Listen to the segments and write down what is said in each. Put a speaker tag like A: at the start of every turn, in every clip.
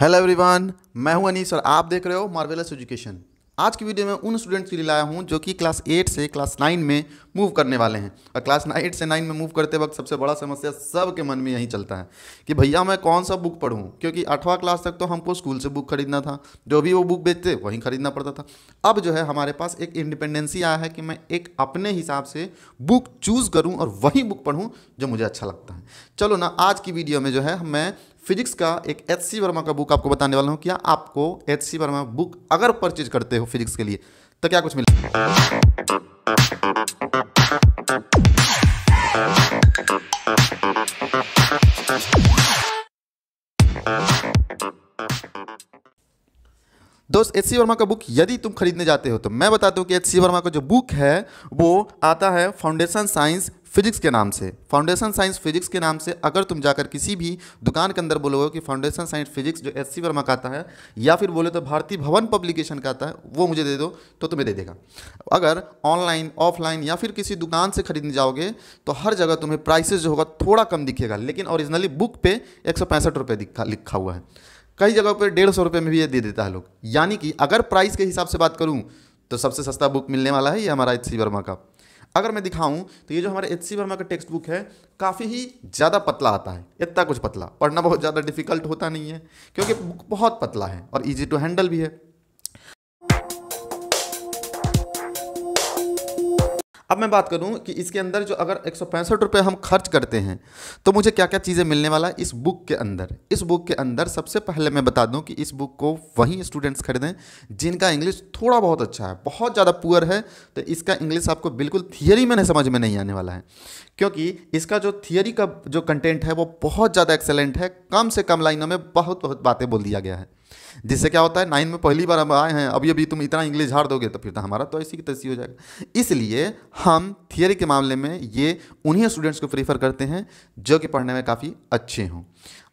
A: hello everyone मैं हूं अनीस और आप देख रहे हो मार्वेलस एजुकेशन आज की वीडियो में उन स्टूडेंट्स के लिए लाया हूं जो कि क्लास एट से क्लास नाइन में मूव करने वाले हैं और क्लास एट से नाइन में मूव करते वक्त सबसे बड़ा समस्या सबके मन में यही चलता है कि भैया मैं कौन सा बुक पढ़ूँ क्योंकि आठवां क्लास तक तो हमको स्कूल से बुक खरीदना था जो भी वो बुक बेचते वहीं खरीदना पड़ता था अब जो है हमारे पास एक इंडिपेंडेंसी आया है कि मैं एक अपने हिसाब से बुक चूज़ करूँ और वही बुक पढ़ूँ जो मुझे अच्छा लगता है चलो ना आज की वीडियो में जो है मैं फिजिक्स का एक एच सी वर्मा का बुक आपको बताने वाला हूँ क्या आपको एच सी वर्मा बुक अगर परचेज करते हो फिजिक्स के लिए तो क्या कुछ मिले दोस्त एच सी वर्मा का बुक यदि तुम खरीदने जाते हो तो मैं बताता हूँ कि एच सी वर्मा का जो बुक है वो आता है फाउंडेशन साइंस फिजिक्स के नाम से फाउंडेशन साइंस फिजिक्स के नाम से अगर तुम जाकर किसी भी दुकान के अंदर बोलोगे कि फाउंडेशन साइंस फिजिक्स जो एस सी वर्मा का आता है या फिर बोले तो भारतीय भवन पब्लिकेशन का आता है वो मुझे दे दो तो तुम्हें दे देगा अगर ऑनलाइन ऑफलाइन या फिर किसी दुकान से खरीदने जाओगे तो हर जगह तुम्हें प्राइसेज जो होगा थोड़ा कम दिखेगा लेकिन ओरिजिनली बुक पे एक रुपये दिखा लिखा हुआ है कई जगह पर डेढ़ सौ रुपये में भी ये दे देता है लोग यानी कि अगर प्राइस के हिसाब से बात करूँ तो सबसे सस्ता बुक मिलने वाला है ये हमारा एच सी वर्मा का अगर मैं दिखाऊं तो ये जो हमारे एच सी वर्मा का टेक्स्ट बुक है काफ़ी ही ज़्यादा पतला आता है इतना कुछ पतला पढ़ना बहुत ज़्यादा डिफिकल्ट होता नहीं है क्योंकि बुक बहुत पतला है और ईजी टू हैंडल भी है अब मैं बात करूं कि इसके अंदर जो अगर एक सौ हम खर्च करते हैं तो मुझे क्या क्या चीज़ें मिलने वाला है इस बुक के अंदर इस बुक के अंदर सबसे पहले मैं बता दूं कि इस बुक को वही स्टूडेंट्स खरीदें जिनका इंग्लिश थोड़ा बहुत अच्छा है बहुत ज़्यादा पुअर है तो इसका इंग्लिश आपको बिल्कुल थियरी में नहीं समझ में नहीं आने वाला है क्योंकि इसका जो थियरी का जो कंटेंट है वो बहुत ज़्यादा एक्सेलेंट है कम से कम लाइनों में बहुत बहुत बातें बोल दिया गया है जिससे क्या होता है नाइन में पहली बार हम आए हैं अभी अभी तुम इतना इंग्लिश झाड़ दोगे तो फिर तो हमारा तो ऐसी की तैसी हो जाएगा इसलिए हम थियरी के मामले में ये उन्हीं स्टूडेंट्स को प्रीफर करते हैं जो कि पढ़ने में काफ़ी अच्छे हों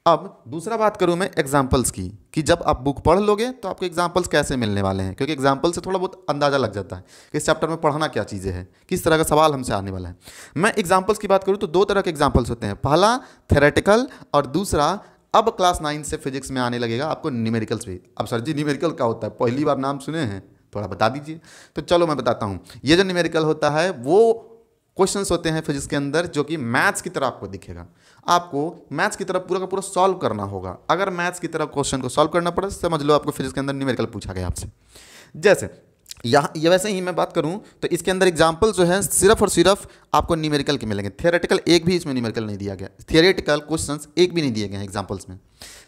A: अब दूसरा बात करूँ मैं एग्जाम्पल्स की कि जब आप बुक पढ़ लोगे तो आपको एग्जाम्पल्स कैसे मिलने वाले हैं क्योंकि एग्जाम्पल से थोड़ा बहुत अंदाज़ा लग जाता है कि इस चैप्टर में पढ़ना क्या चीज़ें हैं किस तरह का सवाल हमसे आने वाला है मैं एग्जाम्पल्स की बात करूँ तो दो तरह के एग्जाम्पल्स होते हैं पहला थेरेटिकल और दूसरा अब क्लास नाइन से फिजिक्स में आने लगेगा आपको न्यूमेरिकल्स भी अब सर जी न्यूमेरिकल क्या होता है पहली बार नाम सुने हैं थोड़ा बता दीजिए तो चलो मैं बताता हूँ ये जो न्यूमेरिकल होता है वो क्वेश्चंस होते हैं फिजिक्स के अंदर जो कि मैथ्स की तरह आपको दिखेगा आपको मैथ्स की तरह पूरा का पूरा सॉल्व करना होगा अगर मैथ्स की तरह क्वेश्चन को सॉल्व करना पड़े समझ लो आपको फिजिक्स के अंदर न्यूमेरिकल पूछा गया आपसे जैसे यहाँ ये वैसे ही मैं बात करूँ तो इसके अंदर एग्जाम्पल जो है सिर्फ और सिर्फ आपको न्यूमेरिकल के मिलेंगे थियोरेटिकल एक भी इसमें न्यूमेरिकल नहीं दिया गया थियोरेटिकल क्वेश्चन एक भी नहीं दिए गए हैं एग्जाम्पल्स में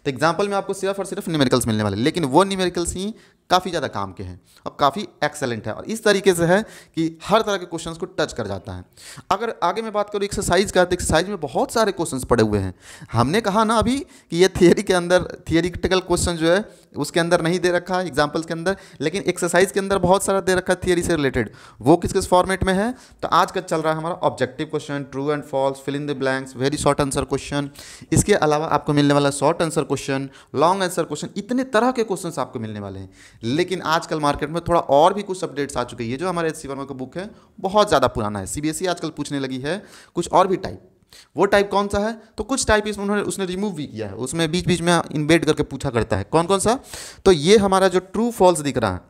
A: तो एग्जाम्पल में आपको सिर्फ और सिर्फ न्यूमेरिकल्स मिलने वाले लेकिन वो न्यूमेरिकल्स ही काफ़ी ज़्यादा काम के हैं और काफ़ी एक्सेलेंट है और इस तरीके से है कि हर तरह के क्वेश्चंस को टच कर जाता है अगर आगे मैं बात करूँ एक्सरसाइज का तो एक्सरसाइज में बहुत सारे क्वेश्चंस पड़े हुए हैं हमने कहा ना अभी कि ये थियोरी के अंदर थियोरिटिकल क्वेश्चन जो है उसके अंदर नहीं दे रखा है एग्जाम्पल्स के अंदर लेकिन एक्सरसाइज के अंदर बहुत सारा दे रखा है थियोरी से रिलेटेड वो किस किस फॉर्मेट में है तो आज का चल रहा है हमारा objective question true and false fill in the blanks very short answer question इसके अलावा आपको मिलने वाला short answer question long answer question इतने तरह के क्वेश्चन आपको मिलने वाले हैं लेकिन आजकल मार्केट में थोड़ा और भी कुछ अपडेट्स आ चुके हैं जो हमारे सी वर्मा का बुक है बहुत ज़्यादा पुराना है सी e आजकल पूछने लगी है कुछ और भी टाइप वो टाइप कौन सा है तो कुछ टाइप इसमें उन्होंने उसने रिमूव भी किया है उसमें बीच बीच में इन्वेट करके पूछा करता है कौन कौन सा तो ये हमारा जो ट्रू फॉल्स दिख रहा है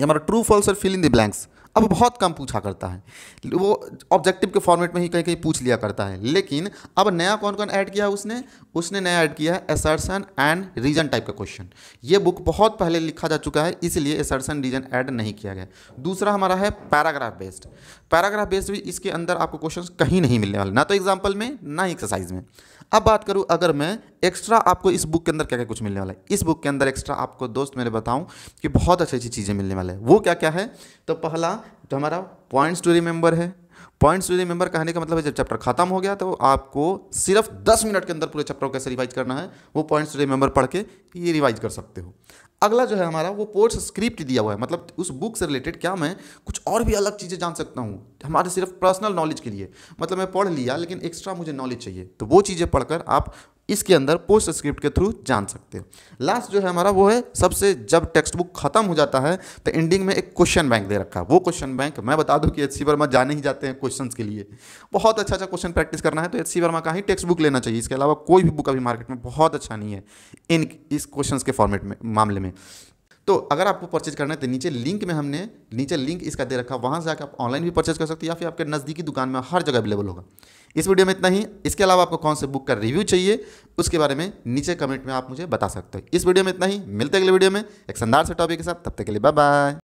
A: ये हमारा ट्रू फॉल्स और फिल इन द ब्लैंक्स अब बहुत कम पूछा करता है वो ऑब्जेक्टिव के फॉर्मेट में ही कहीं कहीं पूछ लिया करता है लेकिन अब नया कौन कौन ऐड किया उसने उसने नया ऐड किया है एसर्सन एंड रीजन टाइप का क्वेश्चन ये बुक बहुत पहले लिखा जा चुका है इसलिए एसर्सन रीजन ऐड नहीं किया गया दूसरा हमारा है पैराग्राफ बेस्ड पैराग्राफ बेस्ड भी इसके अंदर आपको क्वेश्चन कहीं नहीं मिलने वाले ना तो एग्जाम्पल में ना एक्सरसाइज में अब बात करूँ अगर मैं एक्स्ट्रा आपको इस बुक के अंदर क्या क्या कुछ मिलने वाला है इस बुक के अंदर एक्स्ट्रा आपको दोस्त मैंने बताऊँ कि बहुत अच्छी अच्छी चीज़ें मिलने वाले हैं वो क्या क्या है तो पहला तो हमारा पॉइंट्स टू रिमेंबर है पॉइंट्स टू रिमेंबर कहने का मतलब है जब चैप्टर खत्म हो गया तो आपको सिर्फ दस मिनट के अंदर पूरे चैप्टर को कैसे रिवाइज करना है वो पॉइंट्स टू रिमेंबर पढ़ के ये रिवाइज कर सकते हो अगला जो है हमारा वो कोर्स स्क्रिप्ट दिया हुआ है मतलब उस बुक से रिलेटेड क्या मैं कुछ और भी अलग चीज़ें जान सकता हूँ हमारे सिर्फ पर्सनल नॉलेज के लिए मतलब मैं पढ़ लिया लेकिन एक्स्ट्रा मुझे नॉलेज चाहिए तो वो चीज़ें पढ़कर आप इसके अंदर पोस्ट स्क्रिप्ट के थ्रू जान सकते हो लास्ट जो है हमारा वो है सबसे जब टेक्स्ट बुक खत्म हो जाता है तो एंडिंग में एक क्वेश्चन बैंक दे रखा है वो क्वेश्चन बैंक मैं बता दूं कि एच सी वर्मा जाने ही जाते हैं क्वेश्चंस के लिए बहुत अच्छा अच्छा क्वेश्चन प्रैक्टिस करना है तो एच सी वर्मा का ही टेक्स्ट बुक लेना चाहिए इसके अलावा कोई भी बुक अभी मार्केट में बहुत अच्छा नहीं है इन इस क्वेश्चन के फॉर्मेट में मामले में तो अगर आपको परचेज करना है तो नीचे लिंक में हमने नीचे लिंक इसका दे रखा वहाँ से आकर आप ऑनलाइन भी परचेज कर सकते हैं या फिर आपके नज़दीकी दुकान में हर जगह अवेलेबल होगा इस वीडियो में इतना ही इसके अलावा आपको कौन से बुक का रिव्यू चाहिए उसके बारे में नीचे कमेंट में आप मुझे बता सकते हो इस वीडियो में इतना ही मिलते अगले वीडियो में एक शानदार से टॉपिक के साथ तब तक के लिए बाय बाय